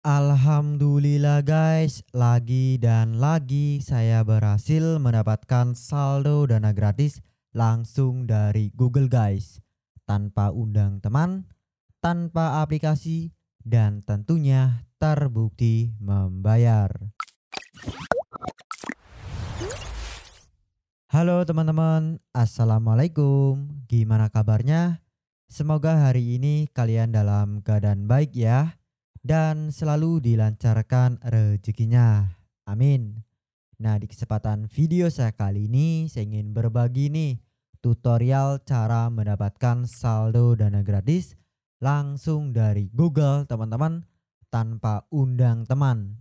Alhamdulillah guys, lagi dan lagi saya berhasil mendapatkan saldo dana gratis langsung dari Google guys. Tanpa undang teman, tanpa aplikasi, dan tentunya terbukti membayar. Halo teman-teman, Assalamualaikum. Gimana kabarnya? Semoga hari ini kalian dalam keadaan baik ya dan selalu dilancarkan rezekinya. Amin. Nah, di kesempatan video saya kali ini saya ingin berbagi nih tutorial cara mendapatkan saldo dana gratis langsung dari Google, teman-teman, tanpa undang teman,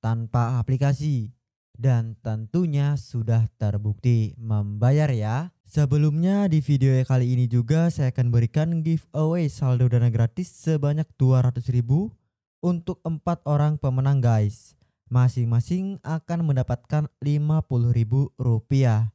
tanpa aplikasi, dan tentunya sudah terbukti membayar ya. Sebelumnya di video kali ini juga saya akan berikan giveaway saldo dana gratis sebanyak 200 ribu untuk empat orang pemenang guys. Masing-masing akan mendapatkan Rp50.000.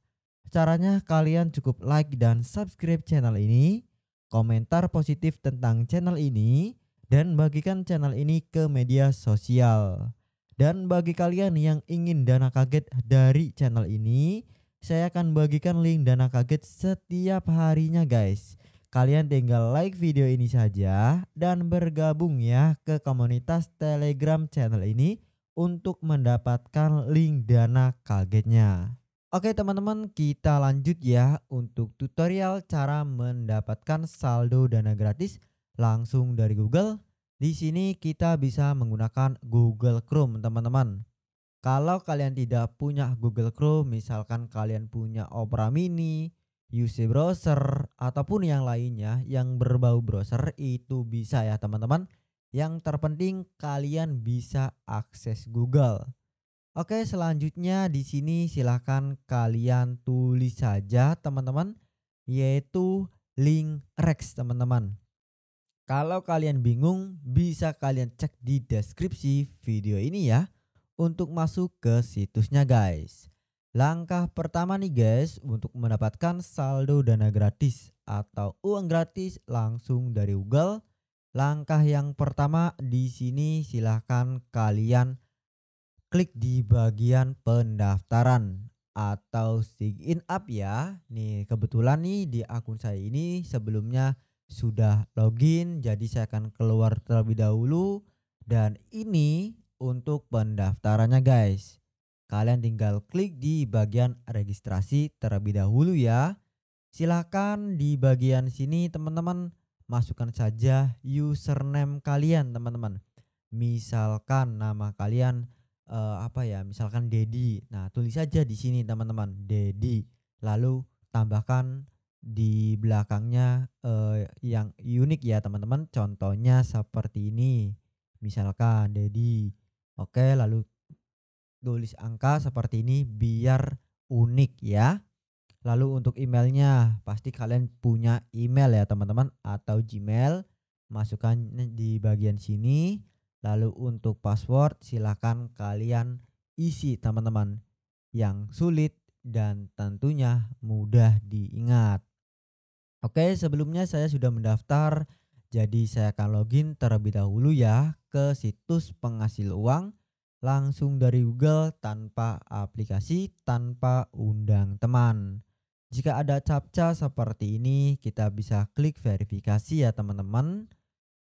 Caranya kalian cukup like dan subscribe channel ini, komentar positif tentang channel ini, dan bagikan channel ini ke media sosial. Dan bagi kalian yang ingin dana kaget dari channel ini, saya akan bagikan link dana kaget setiap harinya guys. Kalian tinggal like video ini saja dan bergabung ya ke komunitas Telegram channel ini untuk mendapatkan link dana kagetnya. Oke teman-teman kita lanjut ya untuk tutorial cara mendapatkan saldo dana gratis langsung dari Google. Di sini kita bisa menggunakan Google Chrome teman-teman. Kalau kalian tidak punya Google Chrome, misalkan kalian punya Opera Mini, UC browser ataupun yang lainnya yang berbau browser itu bisa ya teman-teman. Yang terpenting kalian bisa akses Google. Oke, selanjutnya di sini silahkan kalian tulis saja teman-teman yaitu link Rex teman-teman. Kalau kalian bingung bisa kalian cek di deskripsi video ini ya untuk masuk ke situsnya guys. Langkah pertama nih guys untuk mendapatkan saldo dana gratis atau uang gratis langsung dari Google. Langkah yang pertama di sini silahkan kalian klik di bagian pendaftaran atau sign up ya. Nih kebetulan nih di akun saya ini sebelumnya sudah login jadi saya akan keluar terlebih dahulu dan ini untuk pendaftarannya guys. Kalian tinggal klik di bagian registrasi terlebih dahulu ya. Silahkan di bagian sini teman-teman masukkan saja username kalian teman-teman. Misalkan nama kalian uh, apa ya misalkan Dedi. Nah tulis saja di sini teman-teman Dedi. Lalu tambahkan di belakangnya uh, yang unik ya teman-teman. Contohnya seperti ini. Misalkan Dedi. Oke lalu tulis angka seperti ini biar unik ya. Lalu untuk emailnya pasti kalian punya email ya teman-teman atau Gmail. Masukkan di bagian sini. Lalu untuk password silakan kalian isi teman-teman. Yang sulit dan tentunya mudah diingat. Oke, sebelumnya saya sudah mendaftar. Jadi saya akan login terlebih dahulu ya ke situs penghasil uang langsung dari Google tanpa aplikasi, tanpa undang teman. Jika ada captcha seperti ini, kita bisa klik verifikasi ya teman-teman.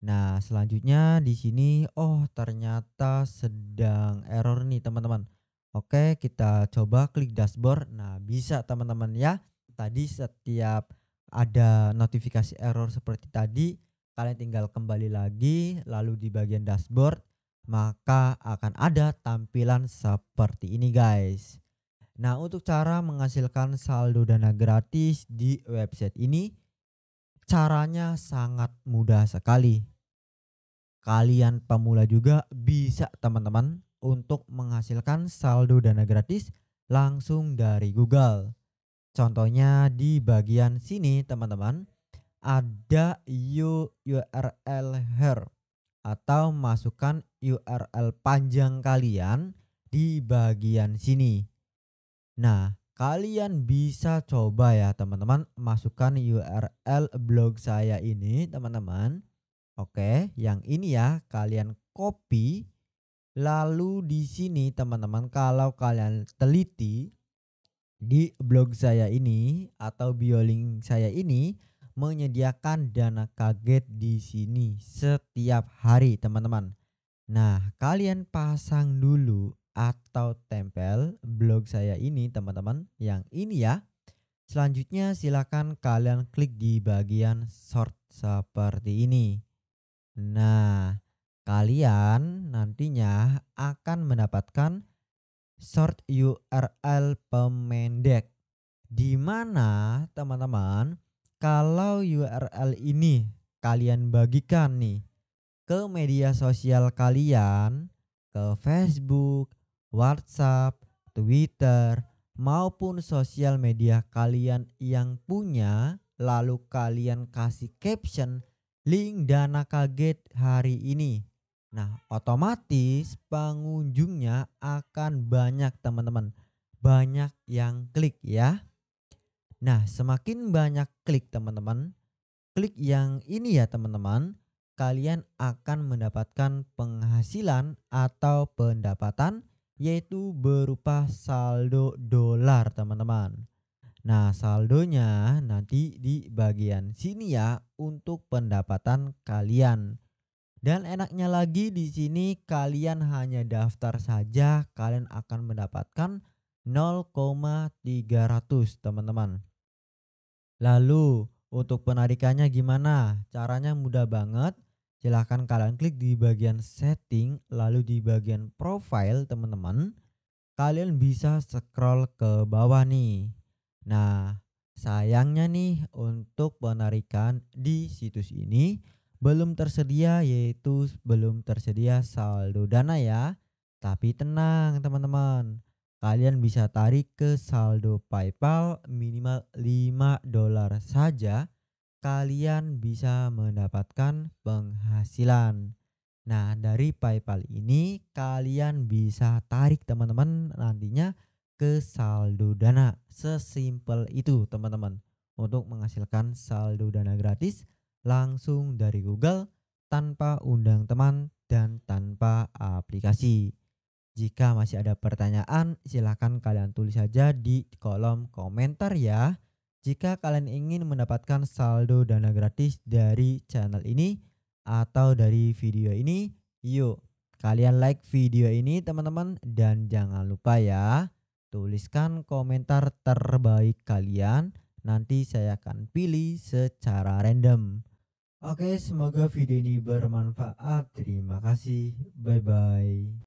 Nah, selanjutnya di sini oh ternyata sedang error nih teman-teman. Oke, kita coba klik dashboard. Nah, bisa teman-teman ya. Tadi setiap ada notifikasi error seperti tadi, kalian tinggal kembali lagi lalu di bagian dashboard maka akan ada tampilan seperti ini guys. Nah untuk cara menghasilkan saldo dana gratis di website ini caranya sangat mudah sekali. Kalian pemula juga bisa teman-teman untuk menghasilkan saldo dana gratis langsung dari Google. Contohnya di bagian sini teman-teman ada URL here atau masukkan URL panjang kalian di bagian sini. Nah, kalian bisa coba ya teman-teman masukkan URL blog saya ini teman-teman. Oke, yang ini ya kalian copy lalu di sini teman-teman kalau kalian teliti di blog saya ini atau bio link saya ini menyediakan dana kaget di sini setiap hari, teman-teman. Nah, kalian pasang dulu atau tempel blog saya ini, teman-teman, yang ini ya. Selanjutnya silakan kalian klik di bagian short seperti ini. Nah, kalian nantinya akan mendapatkan short URL pemendek di mana teman-teman kalau URL ini kalian bagikan nih ke media sosial kalian, ke Facebook, WhatsApp, Twitter, maupun sosial media kalian yang punya, lalu kalian kasih caption link dana kaget hari ini. Nah, otomatis pengunjungnya akan banyak teman-teman. Banyak yang klik ya. Nah, semakin banyak klik teman-teman, klik yang ini ya teman-teman, kalian akan mendapatkan penghasilan atau pendapatan yaitu berupa saldo dolar teman-teman. Nah, saldonya nanti di bagian sini ya untuk pendapatan kalian. Dan enaknya lagi di sini kalian hanya daftar saja kalian akan mendapatkan 0,300 teman-teman. Lalu untuk penarikannya gimana? Caranya mudah banget. Silahkan kalian klik di bagian setting lalu di bagian profile teman-teman. Kalian bisa scroll ke bawah nih. Nah sayangnya nih untuk penarikan di situs ini belum tersedia yaitu belum tersedia saldo dana ya. Tapi tenang teman-teman kalian bisa tarik ke saldo PayPal minimal 5 dolar saja kalian bisa mendapatkan penghasilan. Nah, dari PayPal ini kalian bisa tarik teman-teman nantinya ke saldo dana. Sesimpel itu, teman-teman. Untuk menghasilkan saldo dana gratis langsung dari Google tanpa undang teman dan tanpa aplikasi. Jika masih ada pertanyaan, silahkan kalian tulis saja di kolom komentar ya. Jika kalian ingin mendapatkan saldo dana gratis dari channel ini atau dari video ini, yuk kalian like video ini teman-teman dan jangan lupa ya tuliskan komentar terbaik kalian nanti saya akan pilih secara random. Oke, semoga video ini bermanfaat. Terima kasih. Bye bye.